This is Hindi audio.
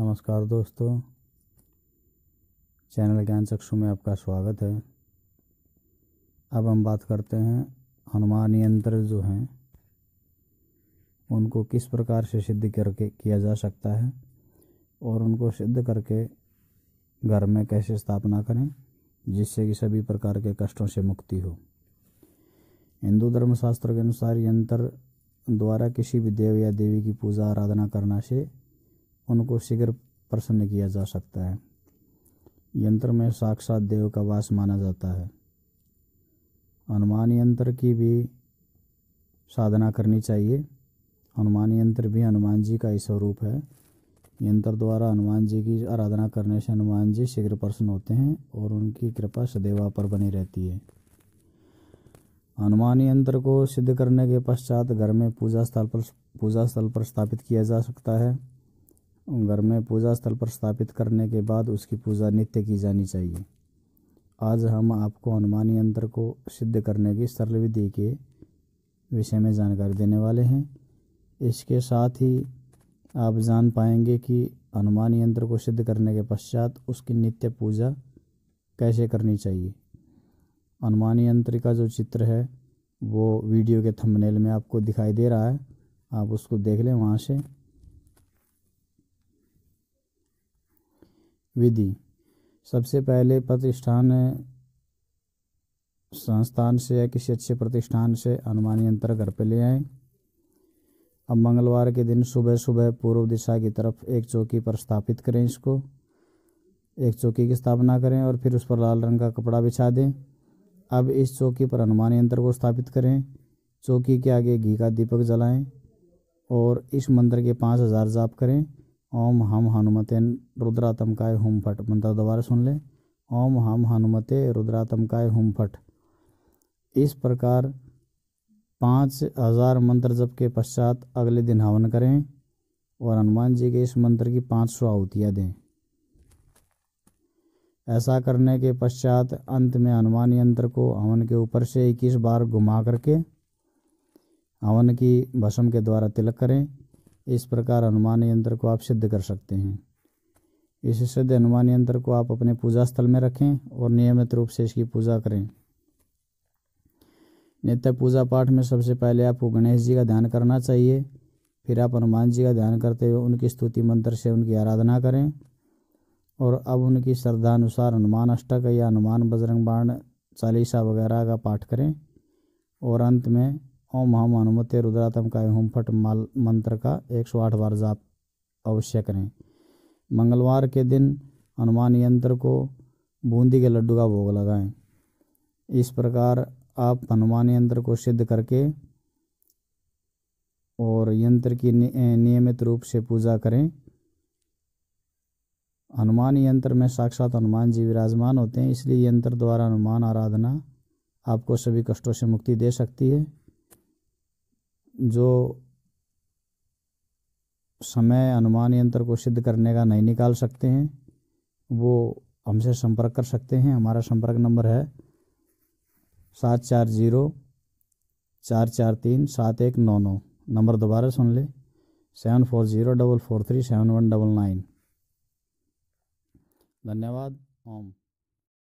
नमस्कार दोस्तों चैनल ज्ञान चक्षु में आपका स्वागत है अब हम बात करते हैं हनुमान यंत्र जो हैं उनको किस प्रकार से सिद्ध करके किया जा सकता है और उनको सिद्ध करके घर में कैसे स्थापना करें जिससे कि सभी प्रकार के कष्टों से मुक्ति हो हिंदू धर्मशास्त्र के अनुसार यंत्र द्वारा किसी भी देव या देवी की पूजा आराधना करना से उनको शीघ्र प्रसन्न किया जा सकता है यंत्र में साक्षात देव का वास माना जाता है हनुमान यंत्र की भी साधना करनी चाहिए हनुमान यंत्र भी हनुमान जी का ही स्वरूप है यंत्र द्वारा हनुमान जी की आराधना करने से हनुमान जी शीघ्र प्रसन्न होते हैं और उनकी कृपा सदैवा पर बनी रहती है हनुमान यंत्र को सिद्ध करने के पश्चात घर में पूजा स्थल पर पूजा स्थल पर स्थापित किया जा सकता है घर में पूजा स्थल पर स्थापित करने के बाद उसकी पूजा नित्य की जानी चाहिए आज हम आपको हनुमान यंत्र को सिद्ध करने की सरल विधि के विषय में जानकारी देने वाले हैं इसके साथ ही आप जान पाएंगे कि हनुमान यंत्र को सिद्ध करने के पश्चात उसकी नित्य पूजा कैसे करनी चाहिए हनुमान यंत्र का जो चित्र है वो वीडियो के थंबनेल में आपको दिखाई दे रहा है आप उसको देख लें वहाँ से विधि सबसे पहले प्रतिष्ठान संस्थान से या किसी अच्छे प्रतिष्ठान से हनुमान यंत्र घर पर ले आए अब मंगलवार के दिन सुबह सुबह पूर्व दिशा की तरफ एक चौकी पर स्थापित करें इसको एक चौकी की स्थापना करें और फिर उस पर लाल रंग का कपड़ा बिछा दें अब इस चौकी पर हनुमान यंत्र को स्थापित करें चौकी के आगे घी का दीपक जलाएं और इस मंत्र के पाँच हज़ार जाप करें ओम हम हनुमते काय हुम फट मंत्र दोबारा सुन लें ओम हम हनुमते काय हुम फट इस प्रकार पाँच हजार मंत्र जप के पश्चात अगले दिन हवन करें और हनुमान जी के इस मंत्र की पाँच सौ आहुतियाँ दें ऐसा करने के पश्चात अंत में हनुमान यंत्र को हवन के ऊपर से इक्कीस बार घुमा करके हवन की भस्म के द्वारा तिलक करें इस प्रकार हनुमान यंत्र को आप सिद्ध कर सकते हैं इस सिद्ध हनुमान यंत्र को आप अपने पूजा स्थल में रखें और नियमित रूप से इसकी पूजा करें नित्य पूजा पाठ में सबसे पहले आपको गणेश जी का ध्यान करना चाहिए फिर आप हनुमान जी का ध्यान करते हुए उनकी स्तुति मंत्र से उनकी आराधना करें और अब उनकी श्रद्धा अनुसार हनुमान अष्टक या हनुमान बजरंग बाण चालीसा वगैरह का पाठ करें और अंत में ओम हम हनुमते रुद्रातम काय होम फट माल मंत्र का एक सौ आठ बार जाप अवश्य करें मंगलवार के दिन हनुमान यंत्र को बूंदी के लड्डू का भोग लगाएं इस प्रकार आप हनुमान यंत्र को सिद्ध करके और यंत्र की नियमित रूप से पूजा करें हनुमान यंत्र में साक्षात हनुमान जी विराजमान होते हैं इसलिए यंत्र द्वारा हनुमान आराधना आपको सभी कष्टों से मुक्ति दे सकती है जो समय अनुमान यंत्र को सिद्ध करने का नहीं निकाल सकते हैं वो हमसे संपर्क कर सकते हैं हमारा संपर्क नंबर है सात चार जीरो चार चार तीन सात एक नौ नौ नंबर दोबारा सुन ले seven four zero double four three seven one double nine धन्यवाद ओम